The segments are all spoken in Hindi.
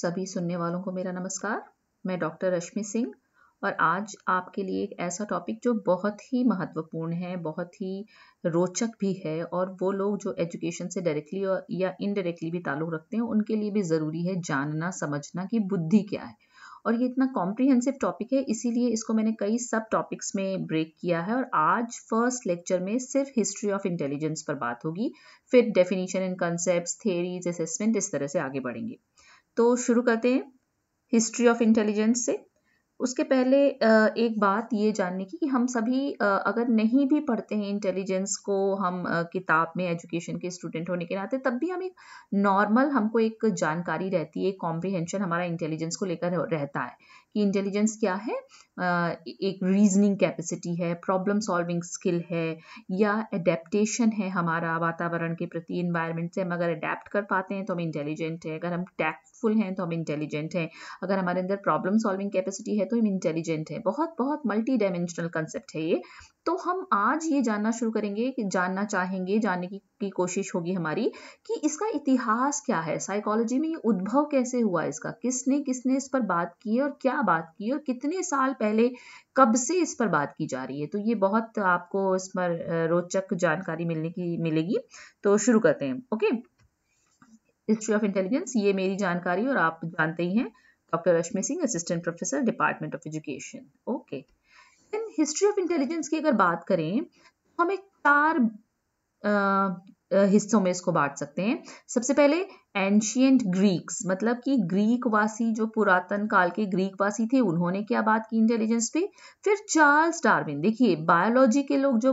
सभी सुनने वालों को मेरा नमस्कार मैं डॉक्टर रश्मि सिंह और आज आपके लिए एक ऐसा टॉपिक जो बहुत ही महत्वपूर्ण है बहुत ही रोचक भी है और वो लोग जो एजुकेशन से डायरेक्टली या इनडायरेक्टली भी ताल्लुक़ रखते हैं उनके लिए भी ज़रूरी है जानना समझना कि बुद्धि क्या है और ये इतना कॉम्प्रिहेंसिव टॉपिक है इसीलिए इसको मैंने कई सब टॉपिक्स में ब्रेक किया है और आज फर्स्ट लेक्चर में सिर्फ हिस्ट्री ऑफ इंटेलिजेंस पर बात होगी फिर definition and concept theories assessment इस तरह से आगे बढ़ेंगे तो शुरू करते हैं हिस्ट्री ऑफ इंटेलिजेंस से उसके पहले एक बात ये जानने की कि हम सभी अगर नहीं भी पढ़ते हैं इंटेलिजेंस को हम किताब में एजुकेशन के स्टूडेंट होने के नाते तब भी हम एक नॉर्मल हमको एक जानकारी रहती है कॉम्प्रिहेंशन हमारा इंटेलिजेंस को लेकर रहता है कि इंटेलिजेंस क्या है एक रीजनिंग कैपेसिटी है प्रॉब्लम सॉल्विंग स्किल है या एडेप्टेशन है हमारा वातावरण के प्रति इन्वायरमेंट से हम अगर अडेप्ट कर पाते हैं तो हम इंटेलिजेंट हैं अगर हम टैक्टफुल हैं तो हम इंटेलिजेंट हैं अगर हमारे अंदर प्रॉब्लम सॉल्विंग कैपेसिटी है तो हम इंटेलिजेंट हैं बहुत बहुत मल्टी डायमेंशनल कंसेप्ट है ये तो हम आज ये जानना शुरू करेंगे कि जानना चाहेंगे जानने की, की कोशिश होगी हमारी कि इसका इतिहास क्या है साइकोलॉजी में ये उद्भव कैसे हुआ इसका किसने किसने इस पर बात की और क्या बात की और कितने साल पहले कब से इस पर बात की जा रही है तो ये बहुत आपको इस पर रोचक जानकारी मिलने की मिलेगी तो शुरू करते हैं ओके हिस्ट्री ऑफ इंटेलिजेंस ये मेरी जानकारी और आप जानते ही हैं doctor Rashmi Singh assistant professor department of education okay in history of intelligence की अगर बात करें तो हम एक चार हिस्सों में इसको बांट सकते हैं सबसे पहले एंशियंट ग्रीक्स मतलब कि ग्रीक वासी जो पुरातन काल के ग्रीक वासी थे उन्होंने क्या बात की इंटेलिजेंस पे फिर चार्ल्स डार्विन देखिए बायोलॉजी के लोग जो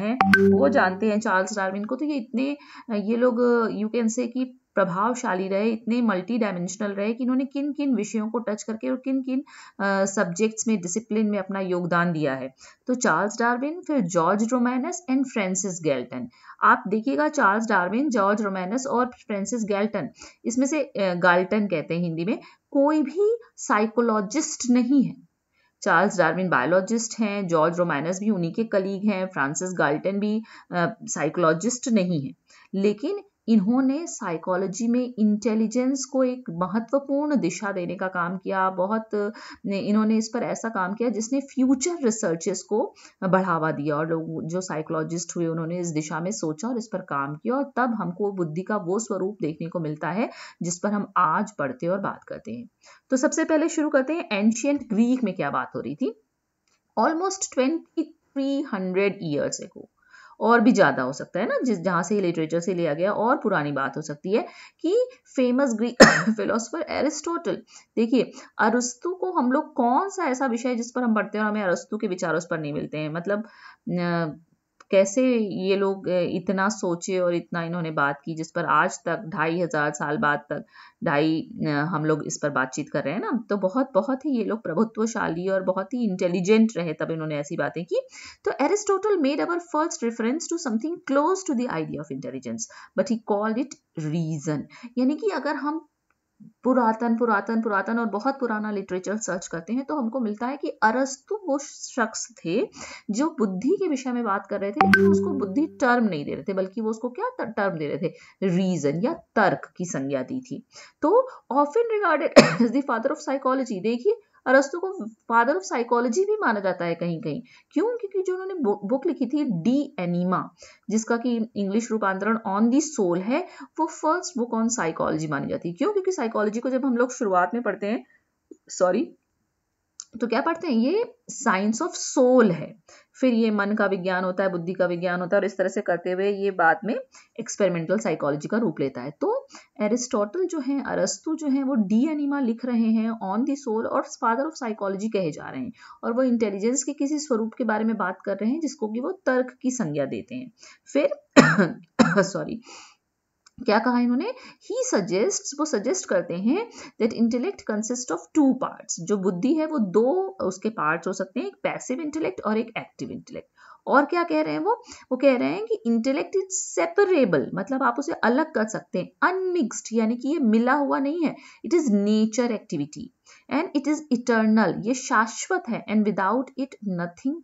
हैं वो जानते हैं चार्ल्स डार्विन को तो ये इतने ये लोग यू कैन से कि प्रभावशाली रहे इतने मल्टी डायमेंशनल रहे कि इन्होंने किन किन विषयों को टच करके और किन किन सब्जेक्ट्स में डिसिप्लिन में अपना योगदान दिया है तो चार्ल्स डार्विन फिर George Romanes and Francis Galton आप देखिएगा चार्ल्स डार्विन जॉर्ज रोमैनस और फ्रांसिस गैल्टन इसमें से गाल्टन कहते हैं हिंदी में कोई भी साइकोलॉजिस्ट नहीं है चार्ल्स डार्विन बायोलॉजिस्ट हैं जॉर्ज रोमैनस भी उन्हीं के कलीग हैं फ्रांसिस गाल्टन भी साइकोलॉजिस्ट नहीं है लेकिन इन्होंने साइकोलॉजी में इंटेलिजेंस को एक महत्वपूर्ण दिशा देने का काम किया बहुत इन्होंने इस पर ऐसा काम किया जिसने फ्यूचर रिसर्चेस को बढ़ावा दिया और लोग जो साइकोलॉजिस्ट हुए उन्होंने इस दिशा में सोचा और इस पर काम किया और तब हमको बुद्धि का वो स्वरूप देखने को मिलता है जिस पर हम आज पढ़ते और बात करते हैं तो सबसे पहले शुरू करते हैं एंशियंट ग्रीक में क्या बात हो रही थी almost twenty three hundred years ago और भी ज़्यादा हो सकता है ना जिस जहाँ से लिटरेचर से लिया गया और पुरानी बात हो सकती है कि फेमस ग्रीक फिलोसफर एरिस्टोटल देखिए अरस्तु को हम लोग कौन सा ऐसा विषय जिस पर हम पढ़ते हैं और हमें अरस्तु के विचार उस पर नहीं मिलते हैं मतलब कैसे ये लोग इतना सोचे और इतना इन्होंने बात की जिस पर आज तक ढाई हजार साल बाद तक ढाई हम लोग इस पर बातचीत कर रहे हैं ना तो बहुत बहुत ही ये लोग प्रभुत्वशाली और बहुत ही इंटेलिजेंट रहे तब इन्होंने ऐसी बातें की तो Aristotle made our first reference to something close to the idea of intelligence but he called it reason यानी कि अगर हम पुरातन पुरातन पुरातन और बहुत पुराना लिटरेचर सर्च करते हैं तो हमको मिलता है कि अरस्तु वो शख्स थे जो बुद्धि के विषय में बात कर रहे थे लेकिन उसको बुद्धि टर्म नहीं दे रहे थे बल्कि वो उसको क्या टर्म दे रहे थे रीजन या तर्क की संज्ञा दी थी तो often regarded the father of psychology देखिए अरस्तु को फादर ऑफ साइकोलॉजी भी माना जाता है कहीं कहीं क्यों क्योंकि जो उन्होंने बुक लिखी थी डी एनिमा जिसका कि इंग्लिश रूपांतरण ऑन दी सोल है वो फर्स्ट बुक ऑन साइकोलॉजी मानी जाती है क्यों क्योंकि साइकोलॉजी को जब हम लोग शुरुआत में पढ़ते हैं सॉरी तो क्या पढ़ते हैं ये साइंस ऑफ सोल है फिर ये मन का विज्ञान होता है बुद्धि का विज्ञान होता है और इस तरह से करते हुए ये बाद में एक्सपेरिमेंटल साइकोलॉजी का रूप लेता है तो एरिस्टोटल जो है अरस्तु जो है वो डी एनिमा लिख रहे हैं ऑन दी सोल और फादर ऑफ साइकोलॉजी कहे जा रहे हैं और वो इंटेलिजेंस के किसी स्वरूप के बारे में बात कर रहे हैं जिसको कि वो तर्क की संज्ञा देते हैं फिर सॉरी क्या कहा इन्होंने ही सजेस्ट वो सजेस्ट करते हैं that intellect consist of two parts जो बुद्धि है वो दो उसके पार्ट्स हो सकते हैं एक पैसिव इंटेलेक्ट और एक एक्टिव इंटेलेक्ट और क्या कह रहे हैं वो वो कह रहे हैं कि इंटेलेक्ट इज सेपरेबल मतलब आप उसे अलग कर सकते हैं अनमिक्सड यानी कि ये मिला हुआ नहीं है it is nature activity and it is eternal ये शाश्वत है and without it nothing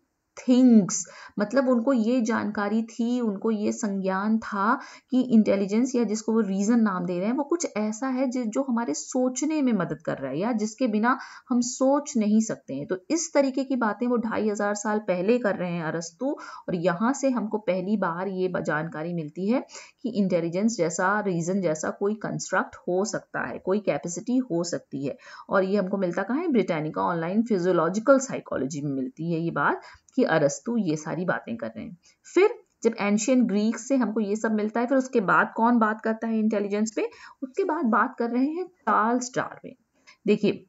things मतलब उनको ये जानकारी थी उनको ये संज्ञान था कि इंटेलिजेंस या जिसको वो रीज़न नाम दे रहे हैं वो कुछ ऐसा है जो हमारे सोचने में मदद कर रहा है या जिसके बिना हम सोच नहीं सकते हैं तो इस तरीके की बातें वो ढाई हज़ार साल पहले कर रहे हैं अरस्तु और यहाँ से हमको पहली बार ये जानकारी मिलती है कि इंटेलिजेंस जैसा रीज़न जैसा कोई कंस्ट्रक्ट हो सकता है कोई कैपेसिटी हो सकती है और ये हमको मिलता कहाँ है ब्रिटानिका ऑनलाइन फिजियोलॉजिकल साइकोलॉजी में मिलती है ये बात कि अरस्तु ये सारी बातें कर रहे हैं फिर जब एंशियन ग्रीक से हमको ये सब मिलता है फिर उसके बाद कौन बात करता है इंटेलिजेंस पे उसके बाद बात कर रहे हैं चार्ल्स डार्विन देखिए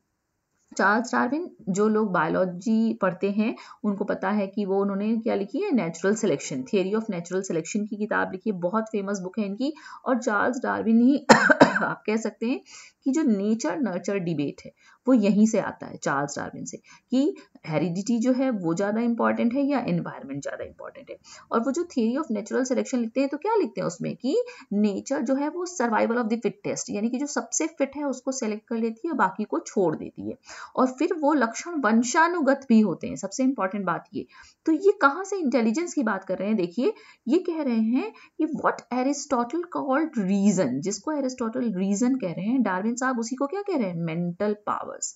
चार्ल्स डार्विन जो लोग बायोलॉजी पढ़ते हैं उनको पता है कि वो उन्होंने क्या लिखी है natural selection theory of natural selection की किताब लिखी है बहुत फेमस बुक है इनकी और चार्ल्स डार्विन ही आप कह सकते हैं कि जो नेचर नर्चर डिबेट है वो यहीं से आता है चार्ल्स डार्विन से कि हेरिडिटी जो है वो ज़्यादा इंपॉर्टेंट है या इन्वायरमेंट ज़्यादा इंपॉर्टेंट है और वो जो थियरी ऑफ नेचुरल सिलेक्शन लिखते हैं तो क्या लिखते हैं उसमें कि नेचर जो है वो सर्वाइवल ऑफ द फिटेस्ट यानी कि जो सबसे फिट है उसको सेलेक्ट कर लेती है बाकी को छोड़ देती है और फिर वो लक्षण वंशानुगत भी होते हैं सबसे इंपॉर्टेंट बात ये तो ये कहाँ से इंटेलिजेंस की बात कर रहे हैं देखिए ये कह रहे हैं कि वॉट एरिस्टोटल कॉल्ड रीजन जिसको एरिस्टोटल रीजन कह रहे हैं डार्विन साहब उसी को क्या कह रहे हैं मेंटल पावर पावर्स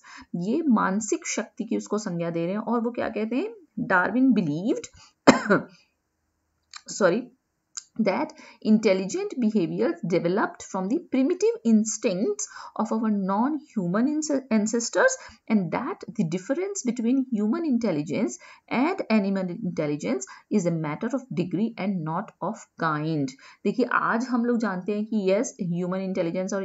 ये मानसिक शक्ति की उसको संज्ञा दे रहे हैं और वो क्या कहते हैं Darwin believed sorry that intelligent behaviors developed from the primitive instincts of our non-human ancestors and that the difference between human intelligence and animal intelligence is a matter of degree and not of kind देखिए आज हम लोग जानते हैं कि यस ह्यूमन इंटेलिजेंस और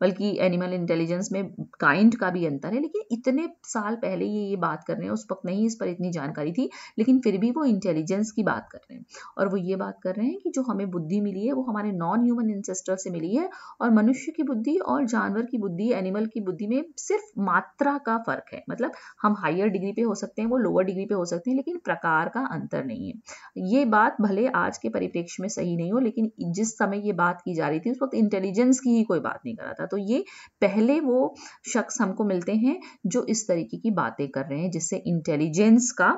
बल्कि animal intelligence में kind का भी अंतर है लेकिन इतने साल पहले ये ये बात कर रहे हैं उस वक्त नहीं इस पर इतनी जानकारी थी लेकिन फिर भी वो intelligence की बात कर रहे हैं और वो ये बात कर रहे हैं कि जो हमें बुद्धि मिली है वो हमारे नॉन ह्यूमन इंसेस्टर से मिली है और मनुष्य की बुद्धि और जानवर की बुद्धि एनिमल की बुद्धि में सिर्फ मात्रा का फर्क है मतलब हम हायर डिग्री पे हो सकते हैं वो लोअर डिग्री पे हो सकते हैं लेकिन प्रकार का अंतर नहीं है ये बात भले आज के परिप्रेक्ष्य में सही नहीं हो लेकिन जिस समय ये बात की जा रही थी उस वक्त इंटेलिजेंस की ही कोई बात नहीं करा था तो ये पहले वो शख्स हमको मिलते हैं जो इस तरीके की बातें कर रहे हैं जिससे इंटेलिजेंस का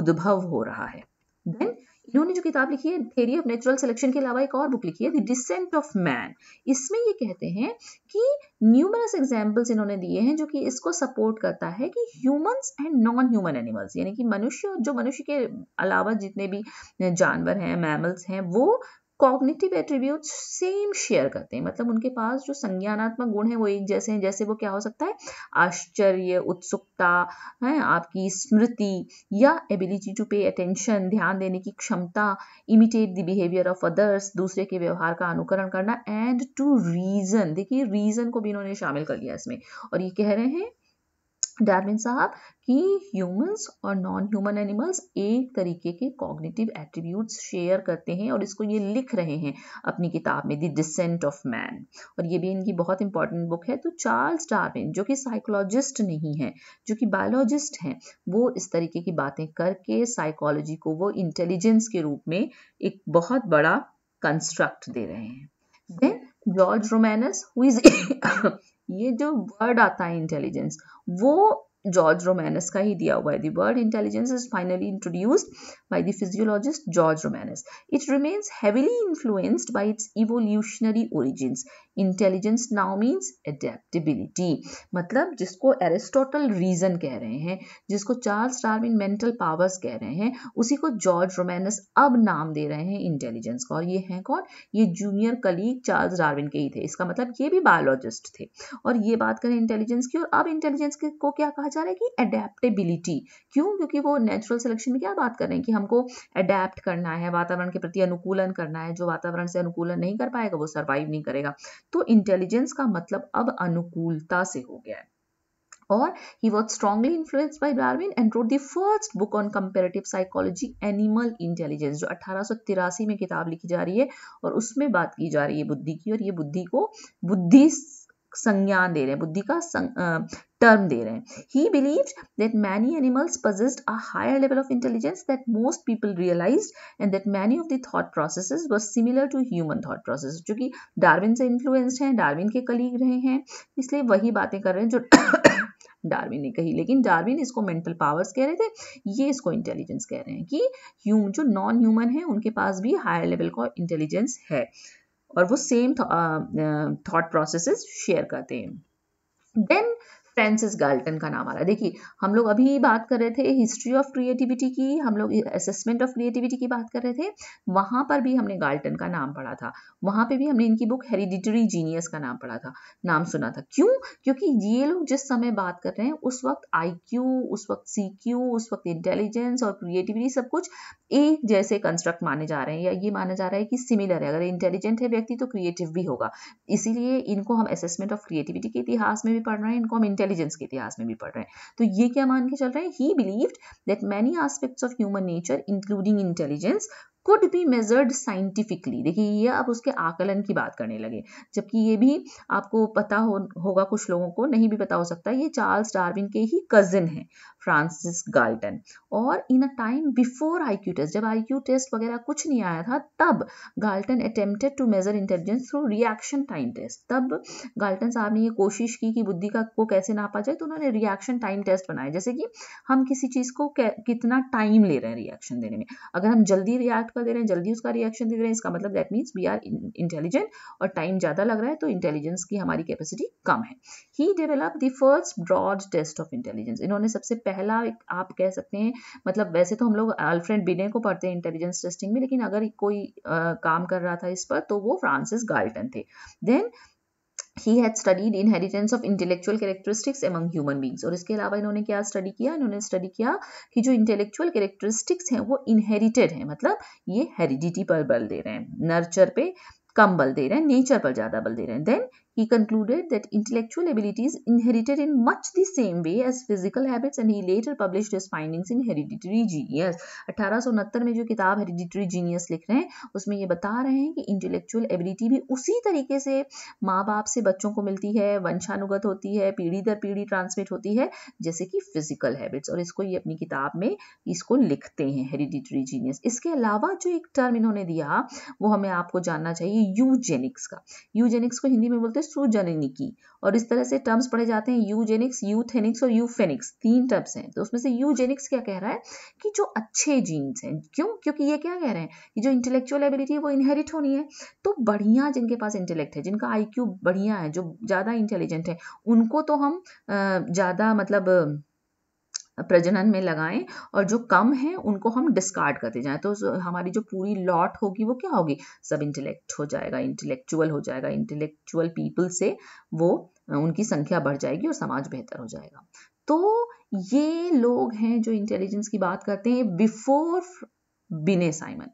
उद्भव हो रहा है देन इन्होंने जो किताब लिखी है थेरी ऑफ नेचुरल सिलेक्शन के अलावा एक और बुक लिखी है द डिसेंट ऑफ मैन इसमें ये कहते हैं कि न्यूमरस एग्जाम्पल्स इन्होंने दिए हैं जो कि इसको सपोर्ट करता है कि humans and non human animals यानी कि मनुष्य जो मनुष्य के अलावा जितने भी जानवर हैं मैमल्स हैं वो कॉग्निटिव एट्रीब्यूट सेम शेयर करते हैं मतलब उनके पास जो संज्ञानात्मक गुण है वो एक जैसे हैं जैसे वो क्या हो सकता है आश्चर्य उत्सुकता है आपकी स्मृति या एबिलिटी टू पे अटेंशन ध्यान देने की क्षमता imitate the behaviour of others दूसरे के व्यवहार का अनुकरण करना एंड टू रीजन देखिए रीजन को भी इन्होंने शामिल कर लिया इसमें और ये कह रहे हैं डार्विन साहब कि ह्यूमंस और नॉन ह्यूमन एनिमल्स एक तरीके के कॉग्निटिव एट्रीब्यूट्स शेयर करते हैं और इसको ये लिख रहे हैं अपनी किताब में द डिसेंट ऑफ मैन और ये भी इनकी बहुत इंपॉर्टेंट बुक है तो चार्ल्स डार्विन जो कि साइकोलॉजिस्ट नहीं है जो कि बायोलॉजिस्ट हैं वो इस तरीके की बातें करके साइकोलॉजी को वो इंटेलिजेंस के रूप में एक बहुत बड़ा कंस्ट्रक्ट दे रहे हैं देन जॉर्ज रोमैनस इज ये जो वर्ड आता है इंटेलिजेंस वो जॉर्ज रोमैनस का ही दिया हुआ है world intelligence is finally introduced by the physiologist George Romanes it remains heavily influenced by its evolutionary origins intelligence now means adaptability मतलब जिसको एरिस्टोटल रीजन कह रहे हैं जिसको चार्ल्स डार्विन मेंटल पावर्स कह रहे हैं उसी को जॉर्ज रोमैनस अब नाम दे रहे हैं इंटेलिजेंस का और ये हैं कौन ये जूनियर कलीग चार्ल्स डार्विन के ही थे इसका मतलब ये भी बायोलॉजिस्ट थे और ये बात करें इंटेलिजेंस की और अब इंटेलिजेंस को क्या कहा जा रहा है कि अडेप्टेबिलिटी क्यों क्योंकि वो नेचुरल सिलेक्शन में क्या बात कर रहे हैं कि हमको अडेप्ट करना है वातावरण के प्रति अनुकूलन करना है जो वातावरण से अनुकूलन नहीं कर पाएगा वो सर्वाइव नहीं करेगा तो इंटेलिजेंस का मतलब अब अनुकूलता से हो गया है और he was strongly influenced by Darwin and wrote the first book on comparative psychology animal intelligence जो 1883 में किताब लिखी जा रही है और उसमें बात की जा रही है बुद्धि की और ये बुद्धि को बुद्धि संज्ञान दे रहे हैं बुद्धि का टर्म दे रहे हैं he believe that many animals possessed a higher level of intelligence that most people realize and that many of the thought process were similar to human thought process जो कि डार्विन से इन्फ्लुएंस्ड हैं डार्विन के कलीग रहे हैं इसलिए वही बातें कर रहे हैं जो डार्विन ने कही लेकिन डार्विन इसको मेंटल पावर्स कह रहे थे ये इसको इंटेलिजेंस कह रहे हैं कि ह्यूम जो नॉन ह्यूमन है उनके पास भी हायर लेवल का इंटेलिजेंस है और वो सेम थॉट प्रोसेसेस शेयर करते हैं देन फ्रांसिस गाल्टन का नाम आ रहा है देखिए हम लोग अभी बात कर रहे थे हिस्ट्री ऑफ क्रिएटिविटी की हम लोग असेसमेंट ऑफ क्रिएटिविटी की बात कर रहे थे वहाँ पर भी हमने गाल्टन का नाम पढ़ा था वहाँ पे भी हमने इनकी बुक हेरिडिटरी जीनियस का नाम पढ़ा था नाम सुना था क्यों क्योंकि ये लोग जिस समय बात कर रहे हैं उस वक्त आई उस वक्त सी उस वक्त इंटेलिजेंस और क्रिएटिविटी सब कुछ एक जैसे कंस्ट्रक्ट माने जा रहे हैं या ये माना जा रहा है कि सिमिलर है अगर इंटेलिजेंट है व्यक्ति तो क्रिएटिव भी होगा इसीलिए इनको हम असेसमेंट ऑफ क्रिएटिविटी के इतिहास में भी पढ़ रहे हैं इनको हम इंटेलिजेंस के इतिहास में भी पढ़ रहे हैं तो ये क्या मान के चल रहे हैं he believed that many aspects of human nature including intelligence could be measured scientifically देखिए ये आप उसके आकलन की बात करने लगे जबकि ये भी आपको पता हो होगा कुछ लोगों को नहीं भी पता हो सकता ये चार्ल्स डार्विन के ही कजिन हैं फ्रांसिस गाल्टन और in a time before IQ test जब आई टेस्ट वगैरह कुछ नहीं आया था तब Galton attempted to measure intelligence through reaction time test तब गाल्टन साहब ने ये कोशिश की कि बुद्धि का को कैसे नापा जाए तो उन्होंने रिएक्शन टाइम टेस्ट बनाया जैसे कि हम किसी चीज़ को कितना टाइम ले रहे हैं रिएक्शन देने में अगर हम जल्दी रिएक्ट कर दे रहे हैं जल्दी उसका रिएक्शन दे रहे हैं इसका मतलब that means we are intelligent और टाइम ज़्यादा लग रहा है तो इंटेलिजेंस की हमारी कैपेसिटी कम है he develop the first broad test of intelligence इन्होंने सबसे पहले पहला आप कह सकते हैं मतलब वैसे तो हम लोग अल्फ्रेड बिने को पढ़ते हैं इंटेलिजेंस टेस्टिंग में लेकिन अगर कोई आ, काम कर रहा था इस पर तो वो फ्रांसिस गाल्टन थे then He had studied inheritance of intellectual characteristics among human beings. और इसके अलावा इन्होंने क्या study किया इन्होंने study किया कि जो intellectual characteristics हैं वो inherited हैं मतलब ये heredity पर बल दे रहे हैं nurture पे कम बल दे रहे हैं nature पर ज़्यादा बल दे रहे हैं Then He concluded that intellectual abilities inherited in much the same way as physical habits and he later published his findings in hereditary genius. 1869 में जो किताब hereditary genius लिख रहे हैं उसमें ये बता रहे हैं कि इंटेलेक्चुअल एबिलिटी भी उसी तरीके से माँ बाप से बच्चों को मिलती है वंशानुगत होती है पीढ़ी दर पीढ़ी ट्रांसमिट होती है जैसे कि फिजिकल हैबिट्स और इसको ये अपनी किताब में इसको लिखते हैं हेरिडिटरी जीनियस इसके अलावा जो एक टर्म इन्होंने दिया वो हमें आपको जानना चाहिए यूजेनिक्स का यूजेनिक्स को हिंदी में बोलते हैं सूजननी की और इस तरह से टर्म्स पढ़े जाते हैं यूजेनिक्स यूथेनिक्स और यूफेनिक्स तीन टर्म्स हैं तो उसमें से यूजेनिक्स क्या कह रहा है कि जो अच्छे जीन्स हैं क्यों क्योंकि ये क्या कह रहे हैं कि जो इंटेलेक्चुअल एबिलिटी है वो इनहेरिट होनी है तो बढ़िया जिनके पास इंटेलेक्ट है जिनका आई बढ़िया है जो ज़्यादा इंटेलिजेंट है उनको तो हम ज़्यादा मतलब प्रजनन में लगाएं और जो कम है उनको हम डिस्कार्ड करते जाएं तो हमारी जो पूरी लॉट होगी वो क्या होगी सब इंटेलेक्ट हो जाएगा इंटेलेक्चुअल हो जाएगा इंटेलेक्चुअल पीपल से वो उनकी संख्या बढ़ जाएगी और समाज बेहतर हो जाएगा तो ये लोग हैं जो इंटेलिजेंस की बात करते हैं बिफोर बिने साइमन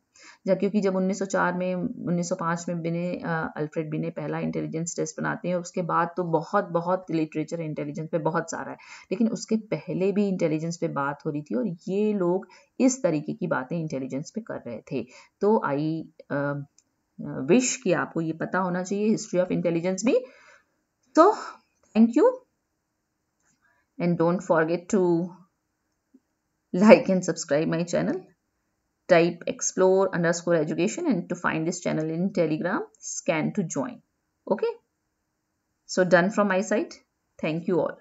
जब क्योंकि जब 1904 में 1905 में बिने अल्फ्रेड बिने पहला इंटेलिजेंस टेस्ट बनाते हैं उसके बाद तो बहुत बहुत लिटरेचर इंटेलिजेंस पे बहुत सारा है लेकिन उसके पहले भी इंटेलिजेंस पे बात हो रही थी और ये लोग इस तरीके की बातें इंटेलिजेंस पे कर रहे थे तो आई विश कि आपको ये पता होना चाहिए हिस्ट्री ऑफ इंटेलिजेंस भी तो thank you and don't forget to like and subscribe my channel type explore underscore education and to find this channel in telegram scan to join okay so done from my side thank you all